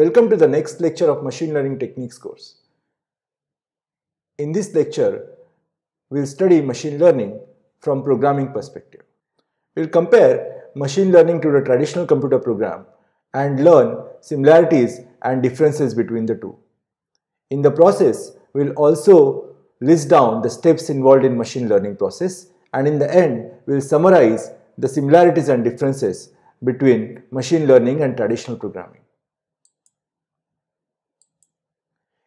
Welcome to the next lecture of Machine Learning Techniques course. In this lecture, we'll study machine learning from programming perspective. We'll compare machine learning to the traditional computer program and learn similarities and differences between the two. In the process, we'll also list down the steps involved in machine learning process and in the end, we'll summarize the similarities and differences between machine learning and traditional programming.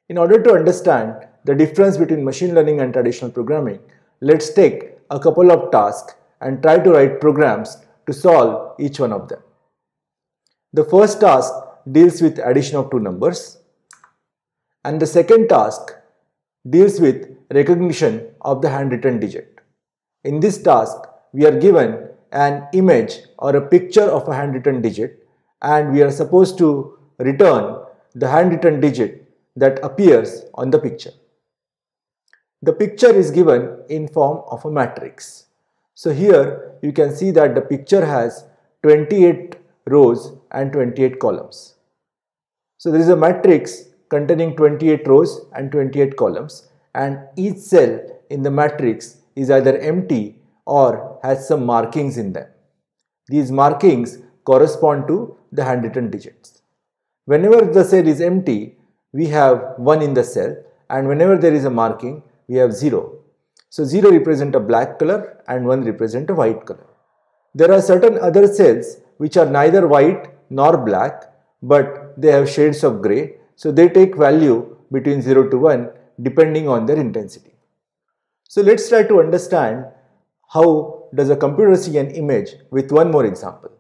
In order to understand the difference between machine learning and traditional programming, let's take a couple of tasks and try to write programs to solve each one of them. The first task deals with addition of two numbers and the second task deals with recognition of the handwritten digit. In this task, we are given an image or a picture of a handwritten digit and we are supposed to return the handwritten digit that appears on the picture. The picture is given in form of a matrix. So here you can see that the picture has 28 rows and 28 columns. So there is a matrix containing 28 rows and 28 columns and each cell in the matrix is either empty or has some markings in them. These markings correspond to the handwritten digits. Whenever the cell is empty, we have 1 in the cell and whenever there is a marking, we have 0. So 0 represent a black color and 1 represent a white color. There are certain other cells which are neither white nor black but they have shades of gray. So they take value between 0 to 1 depending on their intensity. So let's try to understand how does a computer see an image with one more example.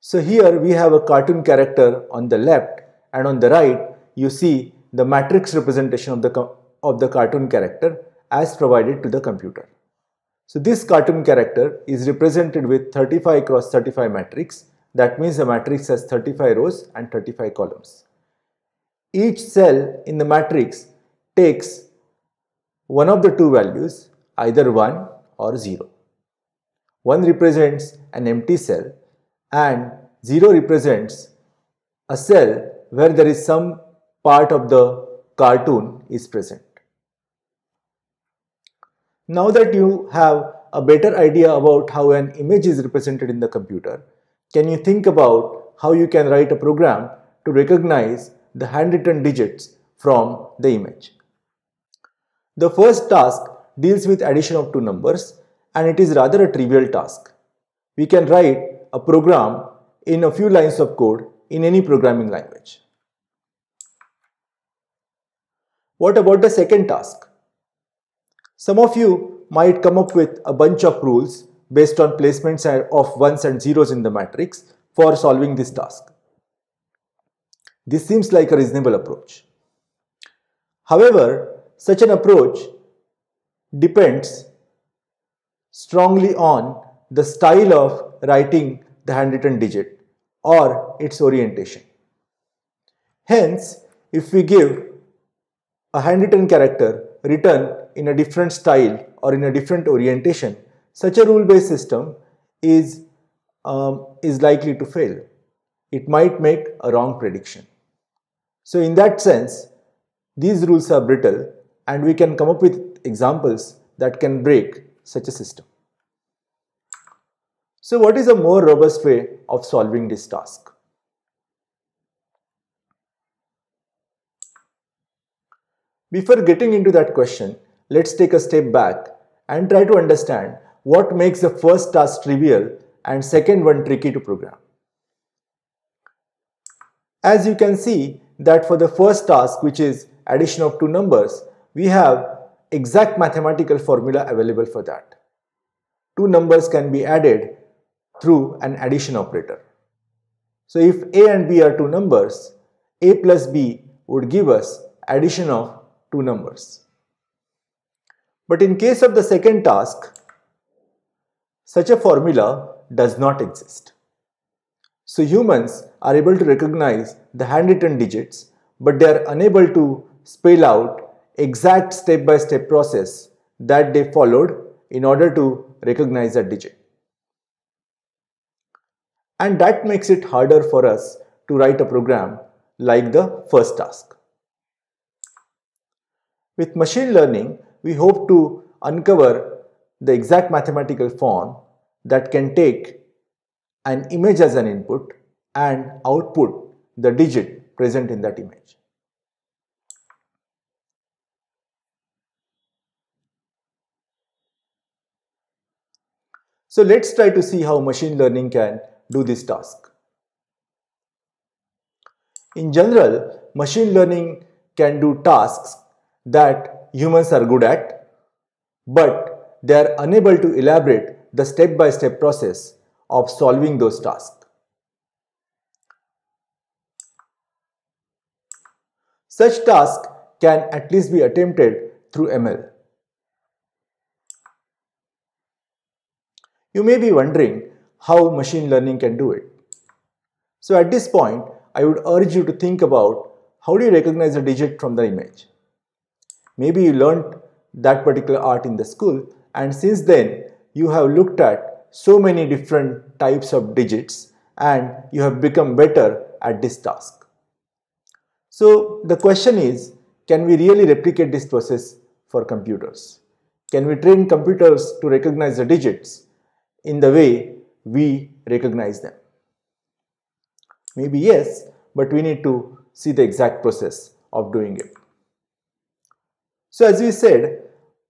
So here we have a cartoon character on the left and on the right you see the matrix representation of the, of the cartoon character as provided to the computer. So this cartoon character is represented with 35 cross 35 matrix. That means the matrix has 35 rows and 35 columns. Each cell in the matrix takes one of the two values, either 1 or 0. 1 represents an empty cell and 0 represents a cell where there is some part of the cartoon is present. Now that you have a better idea about how an image is represented in the computer, can you think about how you can write a program to recognize the handwritten digits from the image? The first task deals with addition of two numbers and it is rather a trivial task. We can write a program in a few lines of code in any programming language. What about the second task? Some of you might come up with a bunch of rules based on placements of ones and zeros in the matrix for solving this task. This seems like a reasonable approach. However, such an approach depends strongly on the style of writing the handwritten digit or its orientation. Hence, if we give a handwritten character written in a different style or in a different orientation, such a rule-based system is, um, is likely to fail. It might make a wrong prediction. So in that sense, these rules are brittle and we can come up with examples that can break such a system. So what is a more robust way of solving this task? Before getting into that question, let's take a step back and try to understand what makes the first task trivial and second one tricky to program. As you can see that for the first task which is addition of two numbers, we have exact mathematical formula available for that. Two numbers can be added through an addition operator. So if a and b are two numbers, a plus b would give us addition of two numbers. But in case of the second task, such a formula does not exist. So humans are able to recognize the handwritten digits, but they are unable to spell out exact step-by-step -step process that they followed in order to recognize a digit. And that makes it harder for us to write a program like the first task. With machine learning, we hope to uncover the exact mathematical form that can take an image as an input and output the digit present in that image. So let's try to see how machine learning can do this task. In general, machine learning can do tasks that humans are good at, but they are unable to elaborate the step-by-step -step process of solving those tasks. Such tasks can at least be attempted through ML. You may be wondering how machine learning can do it. So at this point, I would urge you to think about how do you recognize a digit from the image? Maybe you learned that particular art in the school and since then you have looked at so many different types of digits and you have become better at this task. So the question is, can we really replicate this process for computers? Can we train computers to recognize the digits in the way we recognize them? Maybe yes, but we need to see the exact process of doing it. So as we said,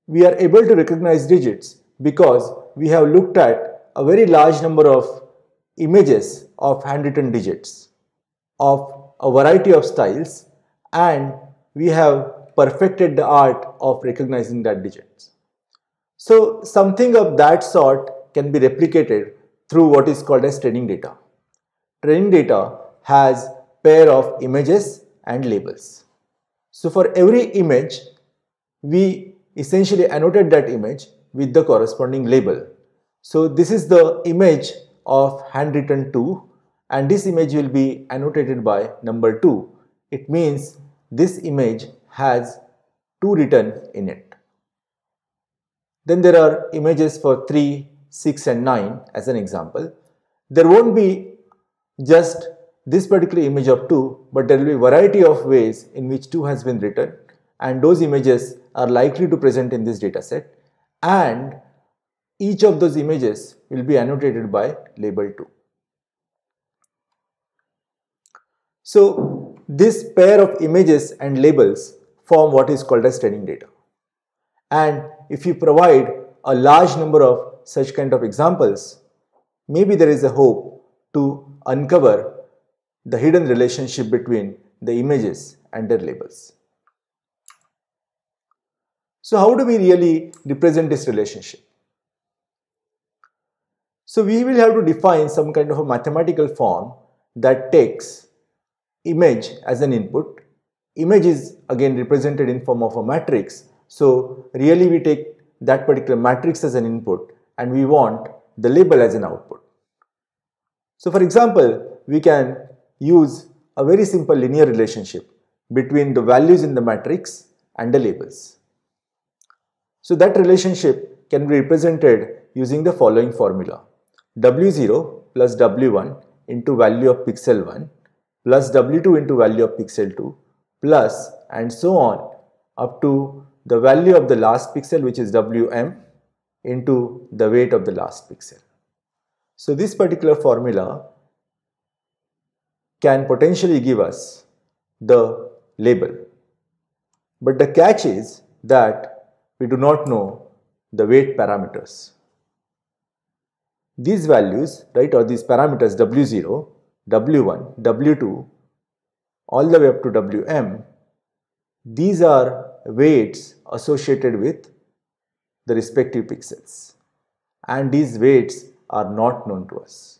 we are able to recognize digits because we have looked at a very large number of images of handwritten digits of a variety of styles and we have perfected the art of recognizing that digits. So something of that sort can be replicated through what is called as training data. Training data has pair of images and labels. So for every image we essentially annotate that image with the corresponding label. So this is the image of handwritten 2 and this image will be annotated by number 2. It means this image has 2 written in it. Then there are images for 3, 6 and 9 as an example. There won't be just this particular image of 2 but there will be variety of ways in which 2 has been written and those images are likely to present in this dataset and each of those images will be annotated by label 2. So this pair of images and labels form what is called as training data. And if you provide a large number of such kind of examples, maybe there is a hope to uncover the hidden relationship between the images and their labels. So how do we really represent this relationship? So we will have to define some kind of a mathematical form that takes image as an input. Image is again represented in form of a matrix. So really we take that particular matrix as an input and we want the label as an output. So for example, we can use a very simple linear relationship between the values in the matrix and the labels. So that relationship can be represented using the following formula. W0 plus W1 into value of pixel 1 plus W2 into value of pixel 2 plus and so on up to the value of the last pixel which is Wm into the weight of the last pixel. So this particular formula can potentially give us the label. But the catch is that we do not know the weight parameters. These values, right, or these parameters W0, W1, W2, all the way up to Wm, these are weights associated with the respective pixels and these weights are not known to us.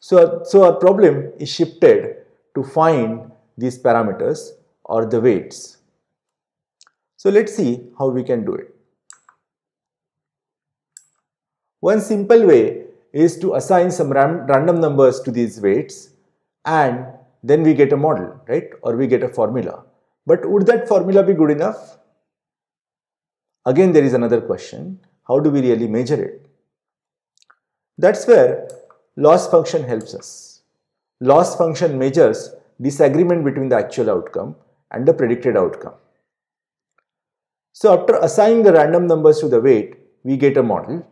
So, so our problem is shifted to find these parameters or the weights. So let's see how we can do it. One simple way is to assign some random numbers to these weights and then we get a model, right? Or we get a formula. But would that formula be good enough? Again, there is another question. How do we really measure it? That's where loss function helps us. Loss function measures disagreement between the actual outcome and the predicted outcome. So after assigning the random numbers to the weight, we get a model.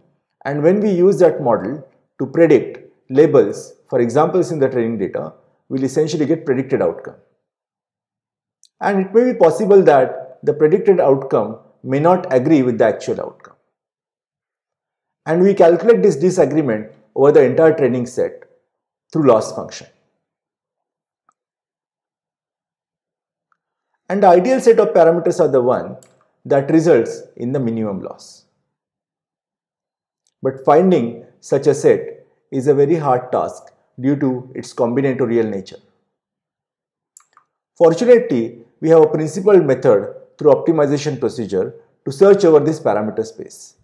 And when we use that model to predict labels for examples in the training data, we'll essentially get predicted outcome. And it may be possible that the predicted outcome may not agree with the actual outcome. And we calculate this disagreement over the entire training set through loss function. And the ideal set of parameters are the one that results in the minimum loss. But finding such a set is a very hard task due to its combinatorial nature. Fortunately, we have a principled method through optimization procedure to search over this parameter space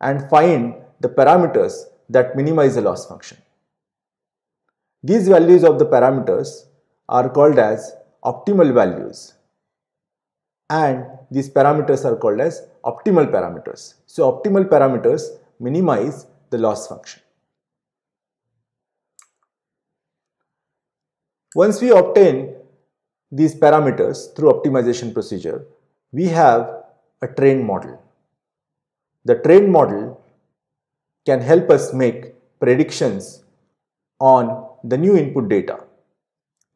and find the parameters that minimize the loss function. These values of the parameters are called as optimal values and these parameters are called as optimal parameters. So optimal parameters minimize the loss function. Once we obtain these parameters through optimization procedure, we have a trained model. The trained model can help us make predictions on the new input data.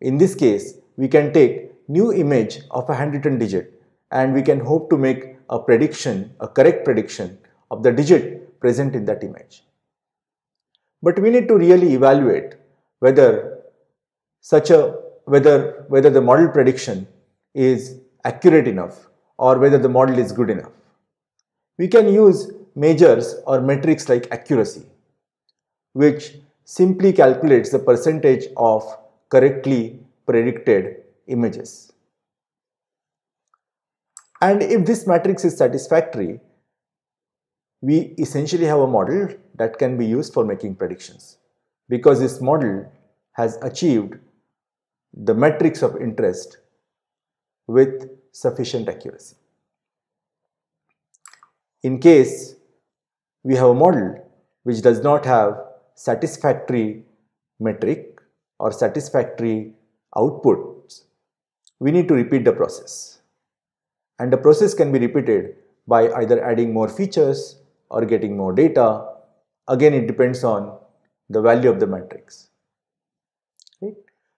In this case, we can take new image of a handwritten digit and we can hope to make a prediction, a correct prediction of the digit present in that image. But we need to really evaluate whether such a whether whether the model prediction is accurate enough or whether the model is good enough. We can use measures or metrics like accuracy, which simply calculates the percentage of correctly predicted images. And if this matrix is satisfactory, we essentially have a model that can be used for making predictions because this model has achieved the metrics of interest with sufficient accuracy. In case we have a model which does not have satisfactory metric or satisfactory outputs, we need to repeat the process. And the process can be repeated by either adding more features or getting more data. Again, it depends on the value of the matrix. Right?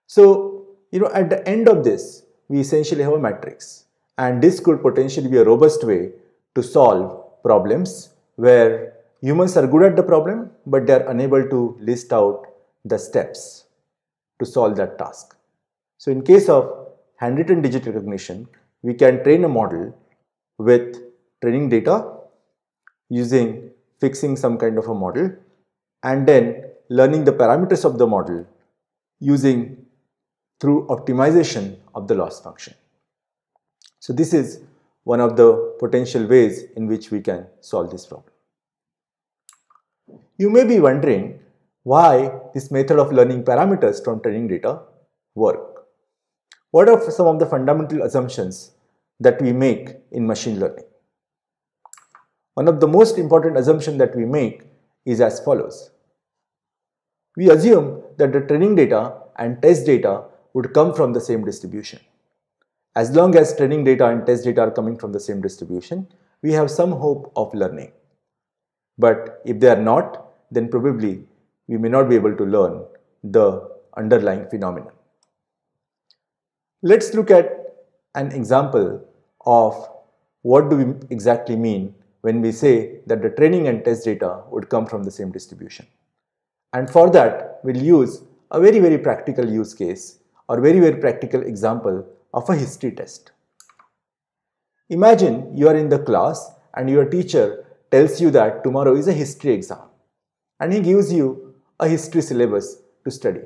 So, you know, at the end of this, we essentially have a matrix. And this could potentially be a robust way to solve problems where humans are good at the problem, but they are unable to list out the steps to solve that task. So in case of handwritten digit recognition, we can train a model with training data using fixing some kind of a model and then learning the parameters of the model using through optimization of the loss function. So this is one of the potential ways in which we can solve this problem. You may be wondering why this method of learning parameters from training data work. What are some of the fundamental assumptions that we make in machine learning? One of the most important assumptions that we make is as follows. We assume that the training data and test data would come from the same distribution. As long as training data and test data are coming from the same distribution, we have some hope of learning. But if they are not, then probably we may not be able to learn the underlying phenomenon. Let's look at an example of what do we exactly mean when we say that the training and test data would come from the same distribution. And for that, we'll use a very, very practical use case or very, very practical example of a history test. Imagine you are in the class and your teacher tells you that tomorrow is a history exam and he gives you a history syllabus to study.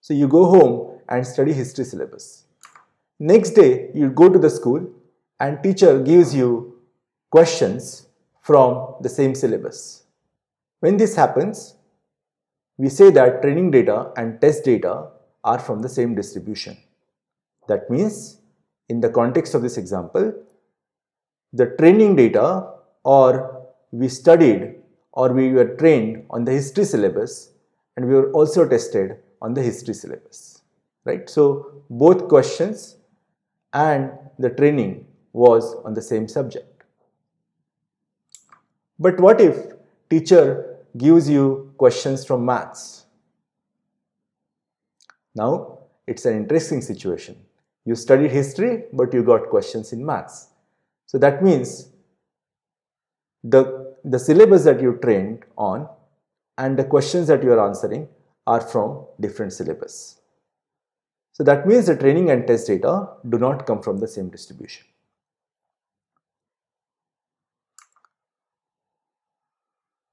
So you go home and study history syllabus. Next day, you go to the school and teacher gives you questions from the same syllabus. When this happens, we say that training data and test data are from the same distribution. That means, in the context of this example, the training data or we studied or we were trained on the history syllabus and we were also tested on the history syllabus, right? So both questions and the training was on the same subject. But what if teacher gives you questions from maths? Now it's an interesting situation. You studied history but you got questions in maths. So that means the, the syllabus that you trained on and the questions that you are answering are from different syllabus. So that means the training and test data do not come from the same distribution.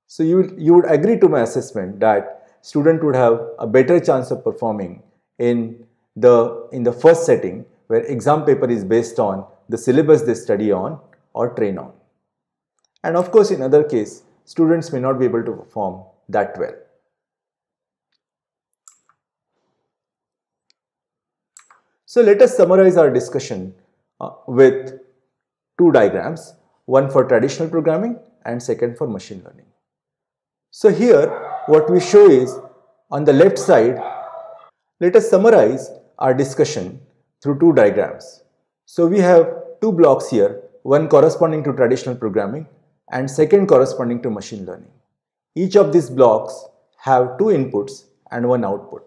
So you, you would agree to my assessment that student would have a better chance of performing in the, in the first setting where exam paper is based on the syllabus they study on or train on. And of course, in other case, students may not be able to perform that well. So let us summarize our discussion uh, with two diagrams, one for traditional programming and second for machine learning. So here what we show is on the left side, let us summarize our discussion through two diagrams. So we have two blocks here, one corresponding to traditional programming and second corresponding to machine learning. Each of these blocks have two inputs and one output.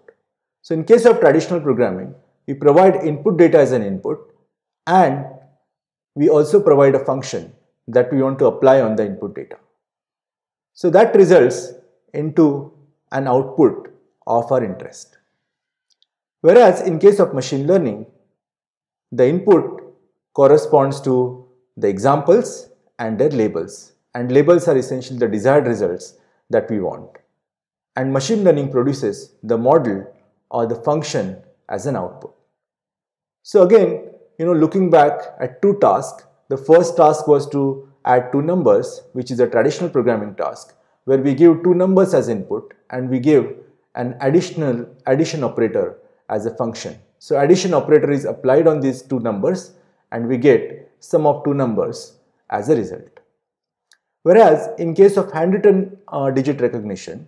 So in case of traditional programming, we provide input data as an input and we also provide a function that we want to apply on the input data. So that results into an output of our interest. Whereas in case of machine learning, the input corresponds to the examples and their labels and labels are essentially the desired results that we want. And machine learning produces the model or the function as an output. So again, you know, looking back at two tasks, the first task was to add two numbers, which is a traditional programming task, where we give two numbers as input and we give an additional addition operator as a function. So addition operator is applied on these two numbers and we get sum of two numbers as a result. Whereas in case of handwritten uh, digit recognition,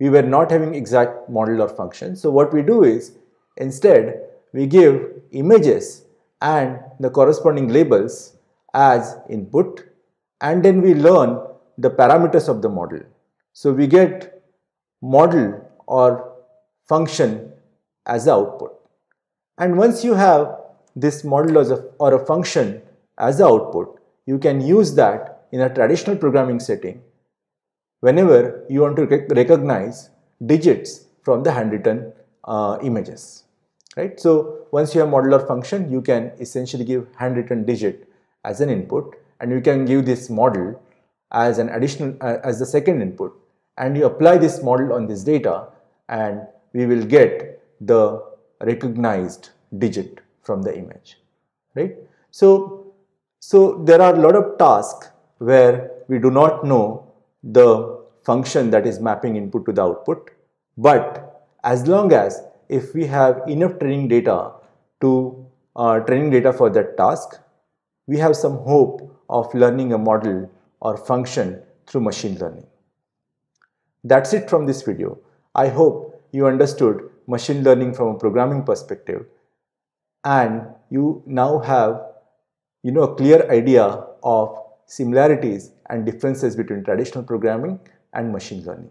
we were not having exact model or function. So what we do is instead we give images and the corresponding labels as input and then we learn the parameters of the model. So we get model or function as output. And once you have this model as a, or a function as output, you can use that in a traditional programming setting whenever you want to rec recognize digits from the handwritten uh, images right? So once you have modular function, you can essentially give handwritten digit as an input and you can give this model as an additional, uh, as the second input and you apply this model on this data and we will get the recognized digit from the image, right? So, so there are a lot of tasks where we do not know the function that is mapping input to the output, but as long as if we have enough training data to uh, training data for that task, we have some hope of learning a model or function through machine learning. That's it from this video. I hope you understood machine learning from a programming perspective and you now have you know a clear idea of similarities and differences between traditional programming and machine learning.